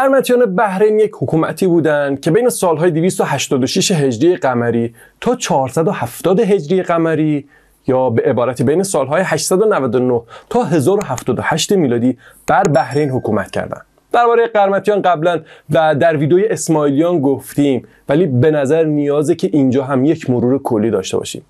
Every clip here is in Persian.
قرمتیان بحرین یک حکومتی بودند که بین سالهای 286 هجری قمری تا 470 هجری قمری یا به عبارتی بین سالهای 899 تا 1078 میلادی بر بحرین حکومت کردند. درباره قرمتیان قبلا و در ویدیوی اسماعیلیان گفتیم ولی به نظر نیازه که اینجا هم یک مرور کلی داشته باشیم.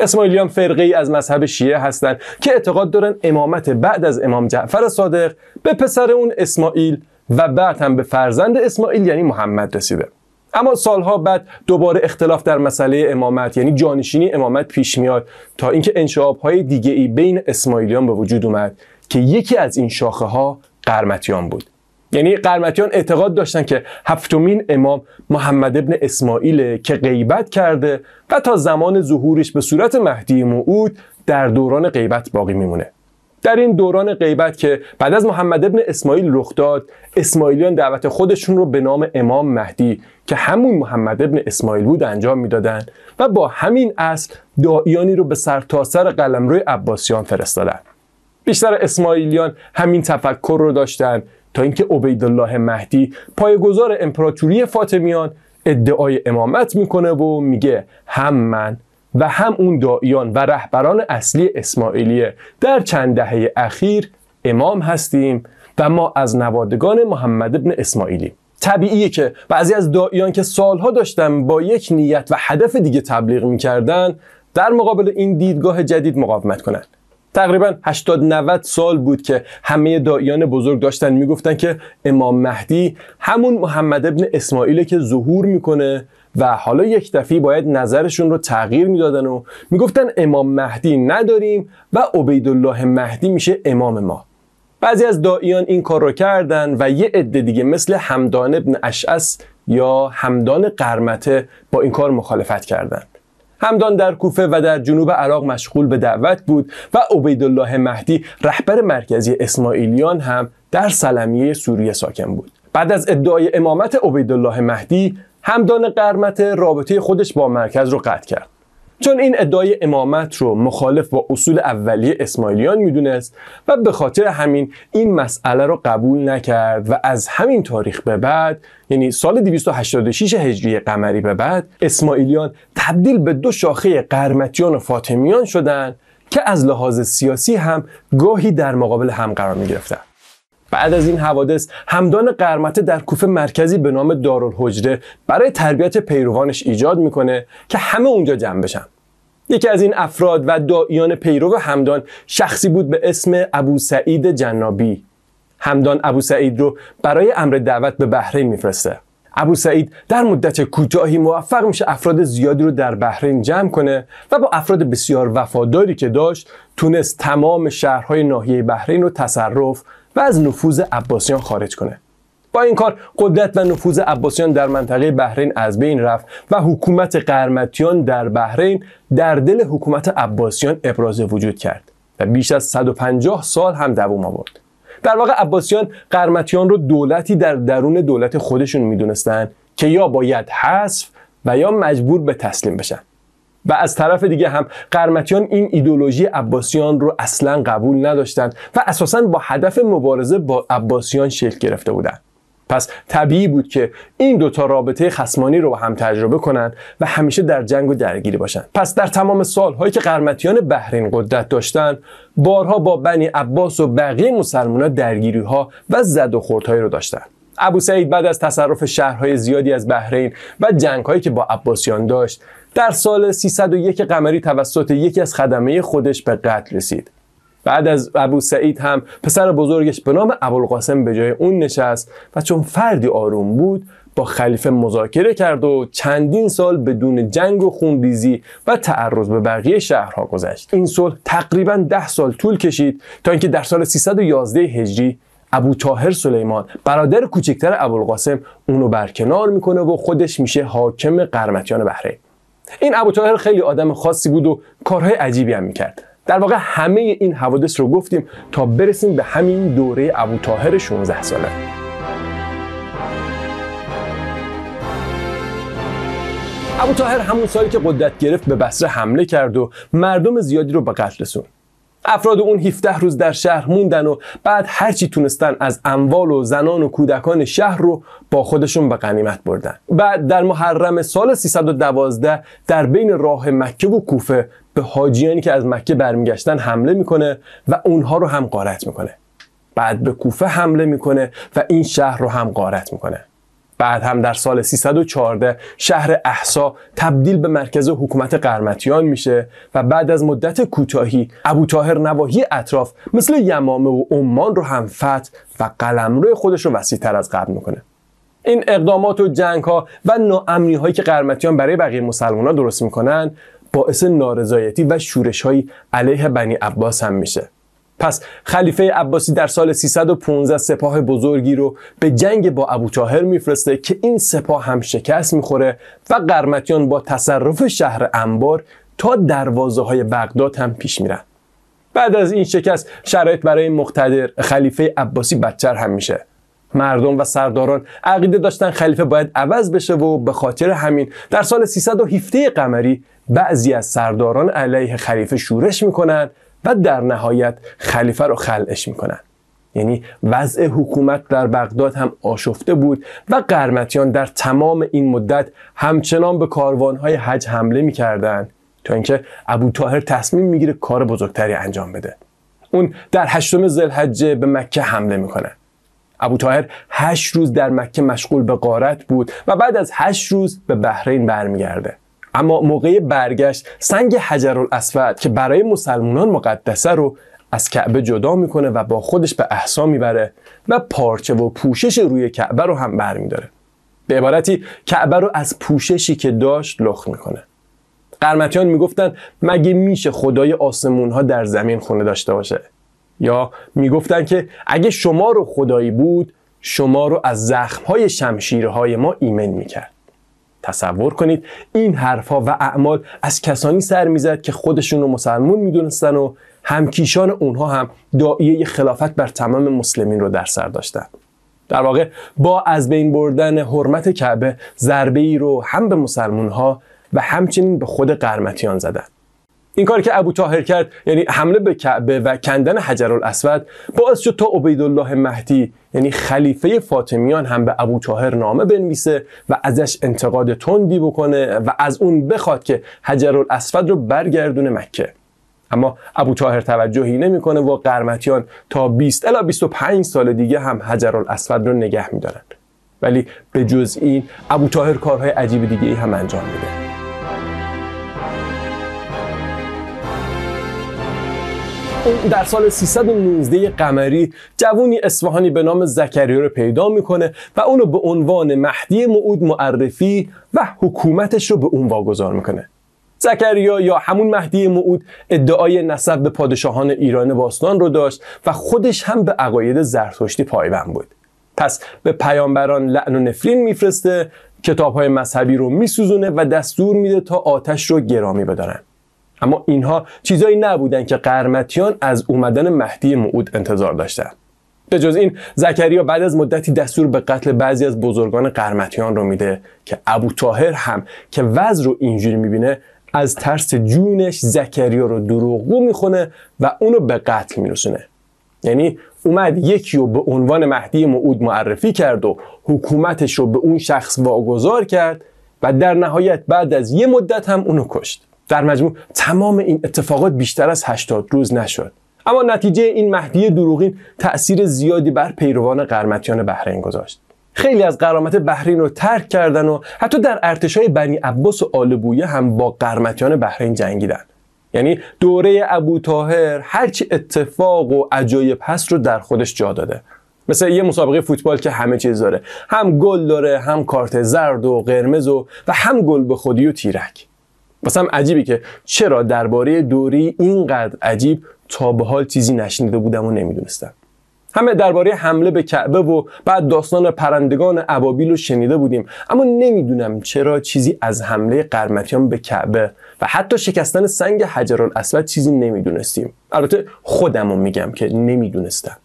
اسماعیلیان فرقه ای از مذهب شیعه هستند که اعتقاد دارن امامت بعد از امام جعفر صادق به پسر اون اسماعیل و بعد هم به فرزند اسماعیل یعنی محمد رسیده اما سالها بعد دوباره اختلاف در مسئله امامت یعنی جانشینی امامت پیش میاد تا اینکه انشعاب های دیگه ای بین اسماعیلیان به وجود اومد که یکی از این شاخه ها قرمتیان بود یعنی قرمتیان اعتقاد داشتن که هفتمین امام محمد ابن اسماعیل که غیبت کرده و تا زمان ظهورش به صورت مهدی موعود در دوران غیبت باقی میمونه در این دوران غیبت که بعد از محمد ابن اسماعیل رخ داد اسماعیلیان دعوت خودشون رو به نام امام مهدی که همون محمد ابن اسماعیل بود انجام میدادن و با همین اصل دایانی رو به سرتاسر سر روی عباسیان فرستادن بیشتر اسماعیلیان همین تفکر رو داشتن تا اینکه عبیدالله مهدی پایگزار امپراتوری فاطمیان ادعای امامت میکنه و میگه هم من و هم اون دایان و رهبران اصلی اسماعیلیه در چند دهه اخیر امام هستیم و ما از نوادگان محمد ابن اسماعیلی طبیعیه که بعضی از دایان که سالها داشتن با یک نیت و هدف دیگه تبلیغ میکردن در مقابل این دیدگاه جدید مقاومت کنن تقریبا 80 90 سال بود که همه دایان بزرگ داشتن میگفتن که امام مهدی همون محمد ابن اسماعیله که ظهور میکنه و حالا یک دفعی باید نظرشون رو تغییر میدادن و میگفتن امام مهدی نداریم و عبیدالله مهدی میشه امام ما بعضی از دائیان این کار رو کردن و یه عده دیگه مثل همدان ابن اشعس یا همدان قرمته با این کار مخالفت کردند. همدان در کوفه و در جنوب عراق مشغول به دعوت بود و عبیدالله مهدی رهبر مرکزی اسماعیلیان هم در سلمیه سوریه ساکن بود بعد از ادعای امامت عبیدالله مهدی همدان قرمت رابطه خودش با مرکز رو قطع کرد چون این ادعای امامت رو مخالف با اصول اولیه اسماعیلیان میدونست و به خاطر همین این مسئله رو قبول نکرد و از همین تاریخ به بعد یعنی سال 286 هجری قمری به بعد اسماعیلیان تبدیل به دو شاخه قرمتیان و فاطمیان شدند که از لحاظ سیاسی هم گاهی در مقابل هم قرار می گرفتن. بعد از این حوادث همدان قرمته در کوفه مرکزی به نام دارالحجره برای تربیت پیروانش ایجاد میکنه که همه اونجا جمع بشن یکی از این افراد و دایان پیرو همدان شخصی بود به اسم ابو سعید جنابی همدان ابو سعید رو برای امر دعوت به بحرین میفرسته ابو سعید در مدت کوتاهی موفق میشه افراد زیادی رو در بحرین جمع کنه و با افراد بسیار وفاداری که داشت تونست تمام شهرهای ناحیه بحرین رو تصرف و از نفوذ عباسیان خارج کنه با این کار قدرت و نفوذ عباسیان در منطقه بحرین از بین رفت و حکومت قرمتیان در بحرین در دل حکومت عباسیان ابراز وجود کرد و بیش از 150 سال هم دوام آورد در واقع عباسیان قرمتیان رو دولتی در درون دولت خودشون میدونستن که یا باید حذف و یا مجبور به تسلیم بشن و از طرف دیگه هم قرمتیان این ایدولوژی عباسیان رو اصلا قبول نداشتند و اساسا با هدف مبارزه با عباسیان شکل گرفته بودند پس طبیعی بود که این دوتا رابطه خسمانی رو با هم تجربه کنند و همیشه در جنگ و درگیری باشن پس در تمام سالهایی که قرمتیان بحرین قدرت داشتن بارها با بنی عباس و بقیه مسلمان درگیری ها و زد و خوردهایی رو داشتند ابو سعید بعد از تصرف شهرهای زیادی از بحرین و جنگهایی که با عباسیان داشت در سال 301 قمری توسط یکی از خدمه خودش به قتل رسید بعد از ابو سعید هم پسر بزرگش به نام ابوالقاسم به جای اون نشست و چون فردی آروم بود با خلیفه مذاکره کرد و چندین سال بدون جنگ و خونریزی و تعرض به بقیه شهرها گذشت این صلح تقریبا ده سال طول کشید تا اینکه در سال 311 هجری ابو تاهر سلیمان برادر کوچکتر ابوالقاسم اونو برکنار میکنه و خودش میشه حاکم قرمتیان بهره این ابو تاهر خیلی آدم خاصی بود و کارهای عجیبی هم میکرد در واقع همه این حوادث رو گفتیم تا برسیم به همین دوره ابو تاهر 16 ساله ابو تاهر همون سالی که قدرت گرفت به بصره حمله کرد و مردم زیادی رو به قتل رسوند افراد اون 17 روز در شهر موندن و بعد هرچی تونستن از اموال و زنان و کودکان شهر رو با خودشون به غنیمت بردن بعد در محرم سال 312 در بین راه مکه و کوفه به حاجیانی که از مکه برمیگشتن حمله میکنه و اونها رو هم غارت میکنه بعد به کوفه حمله میکنه و این شهر رو هم غارت میکنه بعد هم در سال 314 شهر احسا تبدیل به مرکز حکومت قرمتیان میشه و بعد از مدت کوتاهی ابو تاهر نواحی اطراف مثل یمامه و عمان رو هم فتح و قلمرو خودش رو وسیع تر از قبل میکنه این اقدامات و جنگ ها و ناامنی هایی که قرمتیان برای بقیه مسلمان ها درست میکنن باعث نارضایتی و شورش علیه بنی عباس هم میشه پس خلیفه عباسی در سال 315 سپاه بزرگی رو به جنگ با ابو تاهر میفرسته که این سپاه هم شکست میخوره و قرمتیان با تصرف شهر انبار تا دروازه های بغداد هم پیش میرن بعد از این شکست شرایط برای مقتدر خلیفه عباسی بدتر هم میشه مردم و سرداران عقیده داشتن خلیفه باید عوض بشه و به خاطر همین در سال 317 قمری بعضی از سرداران علیه خلیفه شورش میکنن و در نهایت خلیفه رو خلعش میکنن یعنی وضع حکومت در بغداد هم آشفته بود و قرمتیان در تمام این مدت همچنان به کاروانهای حج حمله میکردن تا اینکه ابو تاهر تصمیم میگیره کار بزرگتری انجام بده اون در هشتم زلحجه به مکه حمله میکنه ابو تاهر هشت روز در مکه مشغول به قارت بود و بعد از هشت روز به بحرین برمیگرده اما موقع برگشت سنگ حجر الاسود که برای مسلمانان مقدسه رو از کعبه جدا میکنه و با خودش به احسا میبره و پارچه و پوشش روی کعبه رو هم برمیداره به عبارتی کعبه رو از پوششی که داشت لخت میکنه قرمتیان میگفتن مگه میشه خدای آسمون ها در زمین خونه داشته باشه یا میگفتن که اگه شما رو خدایی بود شما رو از زخم های شمشیرهای ما ایمن میکرد تصور کنید این حرفها و اعمال از کسانی سر میزد که خودشون رو مسلمون میدونستن و همکیشان اونها هم دائیه خلافت بر تمام مسلمین رو در سر داشتند. در واقع با از بین بردن حرمت کعبه ضربه ای رو هم به مسلمون ها و همچنین به خود قرمتیان زدند. این کاری که ابو تاهر کرد یعنی حمله به کعبه و کندن حجر الاسود باعث شد تا عبیدالله مهدی یعنی خلیفه فاطمیان هم به ابو تاهر نامه بنویسه و ازش انتقاد تندی بکنه و از اون بخواد که حجر الاسود رو برگردونه مکه اما ابو تاهر توجهی نمیکنه و قرمتیان تا 20 الا 25 سال دیگه هم حجر الاسود رو نگه میدارن ولی به جز این ابو تاهر کارهای عجیب دیگه ای هم انجام میده در سال 319 قمری جوونی اصفهانی به نام زکریا رو پیدا میکنه و اونو به عنوان مهدی موعود معرفی و حکومتش رو به اون واگذار میکنه زکریا یا همون مهدی معود ادعای نسب به پادشاهان ایران باستان رو داشت و خودش هم به عقاید زرتشتی پایبند بود پس به پیامبران لعن و نفرین میفرسته کتاب های مذهبی رو میسوزونه و دستور میده تا آتش رو گرامی بدارن اما اینها چیزایی نبودند که قرمتیان از اومدن مهدی موعود انتظار داشتند به جز این زکریا بعد از مدتی دستور به قتل بعضی از بزرگان قرمتیان رو میده که ابو تاهر هم که وز رو اینجوری میبینه از ترس جونش زکریا رو دروغگو میخونه و اونو به قتل میرسونه یعنی اومد یکی رو به عنوان مهدی موعود معرفی کرد و حکومتش رو به اون شخص واگذار کرد و در نهایت بعد از یه مدت هم اونو کشت در مجموع تمام این اتفاقات بیشتر از 80 روز نشد اما نتیجه این مهدی دروغین تأثیر زیادی بر پیروان قرمتیان بحرین گذاشت خیلی از قرامت بحرین رو ترک کردن و حتی در ارتشای بنی عباس و آل بویه هم با قرمتیان بحرین جنگیدن یعنی دوره ابو تاهر هرچی اتفاق و عجایب هست رو در خودش جا داده مثل یه مسابقه فوتبال که همه چیز داره هم گل داره هم کارت زرد و قرمز و, و هم گل به خودی و تیرک هم عجیبی که چرا درباره دوری اینقدر عجیب تا به حال چیزی نشنیده بودم و نمیدونستم همه درباره حمله به کعبه و بعد داستان پرندگان ابابیل رو شنیده بودیم اما نمیدونم چرا چیزی از حمله قرمتیان به کعبه و حتی شکستن سنگ حجرالاسود چیزی نمیدونستیم البته خودمو میگم که نمیدونستم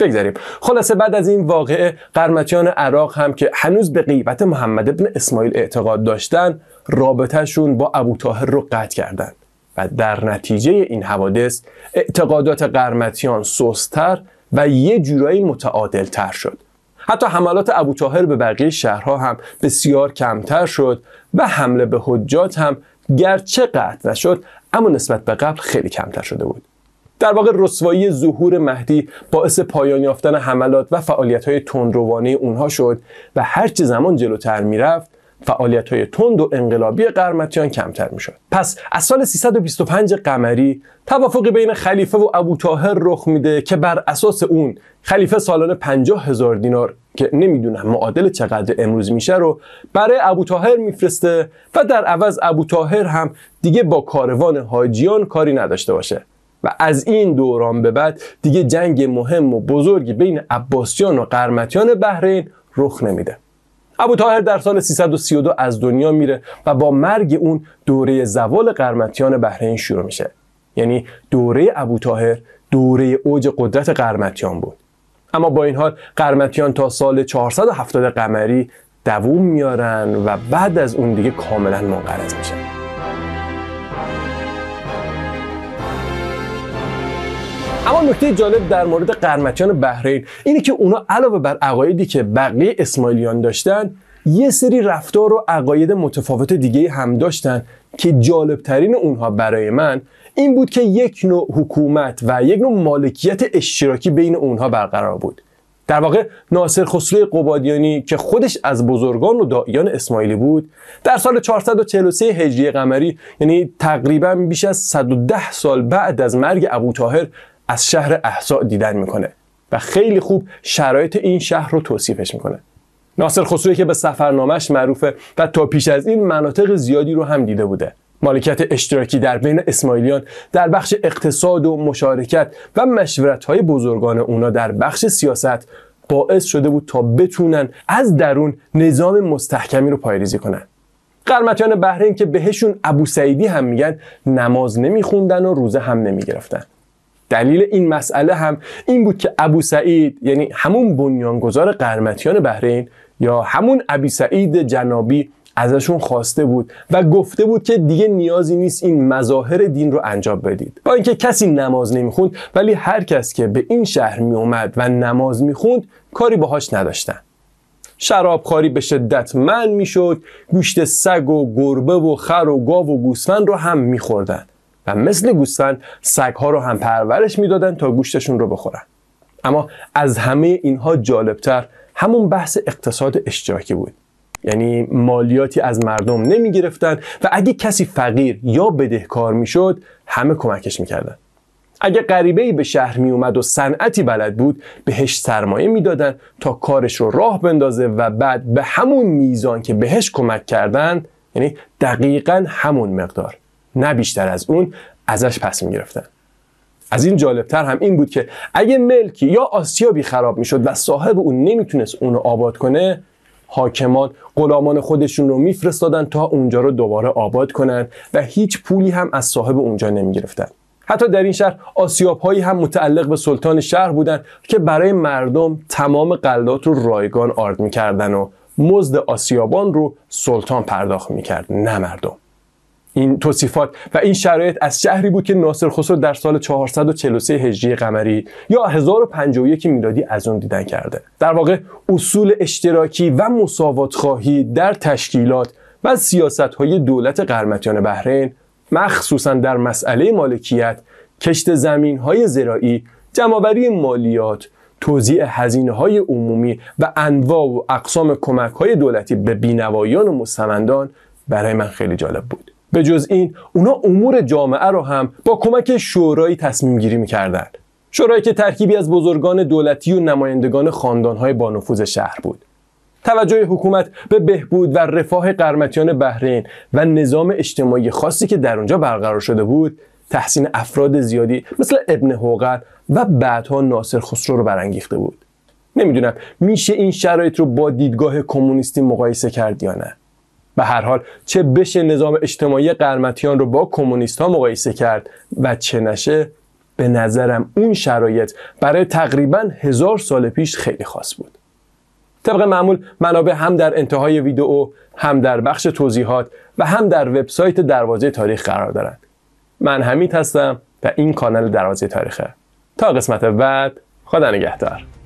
بگذاریم خلاصه بعد از این واقعه قرمتیان عراق هم که هنوز به غیبت محمد ابن اسماعیل اعتقاد داشتن رابطهشون با ابو تاهر رو قطع کردند و در نتیجه این حوادث اعتقادات قرمتیان سستر و یه جورایی متعادل تر شد حتی حملات ابو تاهر به بقیه شهرها هم بسیار کمتر شد و حمله به حجات هم گرچه قطع نشد اما نسبت به قبل خیلی کمتر شده بود در واقع رسوایی ظهور مهدی باعث پایان یافتن حملات و فعالیت های تندروانه اونها شد و هرچه زمان جلوتر میرفت فعالیت های تند و انقلابی قرمتیان کمتر میشد پس از سال 325 قمری توافقی بین خلیفه و ابو تاهر رخ میده که بر اساس اون خلیفه سالانه 50 هزار دینار که نمیدونم معادل چقدر امروز میشه رو برای ابو تاهر میفرسته و در عوض ابو تاهر هم دیگه با کاروان حاجیان کاری نداشته باشه و از این دوران به بعد دیگه جنگ مهم و بزرگی بین عباسیان و قرمتیان بحرین رخ نمیده ابو تاهر در سال 332 از دنیا میره و با مرگ اون دوره زوال قرمتیان بحرین شروع میشه یعنی دوره ابو تاهر دوره اوج قدرت قرمتیان بود اما با این حال قرمتیان تا سال 470 قمری دووم میارن و بعد از اون دیگه کاملا منقرض میشه اما نکته جالب در مورد قرمچیان بحرین اینه که اونا علاوه بر عقایدی که بقیه اسماعیلیان داشتن یه سری رفتار و عقاید متفاوت دیگه هم داشتن که جالبترین اونها برای من این بود که یک نوع حکومت و یک نوع مالکیت اشتراکی بین اونها برقرار بود در واقع ناصر خسرو قبادیانی که خودش از بزرگان و دایان اسماعیلی بود در سال 443 هجری قمری یعنی تقریبا بیش از 110 سال بعد از مرگ ابو از شهر احسا دیدن میکنه و خیلی خوب شرایط این شهر رو توصیفش میکنه ناصر خسروی که به سفرنامهش معروفه و تا پیش از این مناطق زیادی رو هم دیده بوده مالکیت اشتراکی در بین اسماعیلیان در بخش اقتصاد و مشارکت و مشورت های بزرگان اونا در بخش سیاست باعث شده بود تا بتونن از درون نظام مستحکمی رو پایریزی کنن قرمتیان بحرین که بهشون ابو سعیدی هم میگن نماز نمیخوندن و روزه هم نمیگرفتن دلیل این مسئله هم این بود که ابو سعید یعنی همون بنیانگذار قرمتیان بحرین یا همون ابی سعید جنابی ازشون خواسته بود و گفته بود که دیگه نیازی نیست این مظاهر دین رو انجام بدید با اینکه کسی نماز نمیخوند ولی هر کس که به این شهر اومد و نماز میخوند کاری باهاش نداشتن شرابخواری به شدت من میشد گوشت سگ و گربه و خر و گاو و گوسفند رو هم میخوردن و مثل گوسفند ها رو هم پرورش میدادن تا گوشتشون رو بخورن اما از همه اینها جالبتر همون بحث اقتصاد اشتراکی بود یعنی مالیاتی از مردم نمی گرفتن و اگه کسی فقیر یا بدهکار میشد همه کمکش میکردن اگه غریبه ای به شهر می اومد و صنعتی بلد بود بهش سرمایه میدادن تا کارش رو راه بندازه و بعد به همون میزان که بهش کمک کردن یعنی دقیقا همون مقدار نه بیشتر از اون ازش پس گرفتن از این جالبتر هم این بود که اگه ملکی یا آسیابی خراب میشد و صاحب اون نمیتونست اون رو آباد کنه حاکمان غلامان خودشون رو میفرستادن تا اونجا رو دوباره آباد کنن و هیچ پولی هم از صاحب اونجا نمیگرفتن حتی در این شهر آسیاب هایی هم متعلق به سلطان شهر بودند که برای مردم تمام قلات رو رایگان آرد میکردن و مزد آسیابان رو سلطان پرداخت میکرد نه مردم این توصیفات و این شرایط از شهری بود که ناصر خسرو در سال 443 هجری قمری یا 1051 میلادی از اون دیدن کرده در واقع اصول اشتراکی و مساوات خواهی در تشکیلات و سیاست های دولت قرمتیان بحرین مخصوصا در مسئله مالکیت کشت زمین های زراعی جمعآوری مالیات توضیع هزینه های عمومی و انواع و اقسام کمک های دولتی به بینوایان و مستمندان برای من خیلی جالب بود به جز این اونا امور جامعه رو هم با کمک شورای تصمیم گیری میکردن شورایی که ترکیبی از بزرگان دولتی و نمایندگان خاندانهای بانفوز شهر بود توجه حکومت به بهبود و رفاه قرمتیان بحرین و نظام اجتماعی خاصی که در اونجا برقرار شده بود تحسین افراد زیادی مثل ابن حوقل و بعدها ناصر خسرو رو برانگیخته بود نمیدونم میشه این شرایط رو با دیدگاه کمونیستی مقایسه کرد یا نه به هر حال چه بشه نظام اجتماعی قرمتیان رو با کمونیست ها مقایسه کرد و چه نشه به نظرم اون شرایط برای تقریبا هزار سال پیش خیلی خاص بود طبق معمول منابع هم در انتهای ویدئو هم در بخش توضیحات و هم در وبسایت دروازه تاریخ قرار دارند من حمید هستم و این کانال دروازه تاریخه تا قسمت بعد خدا نگهدار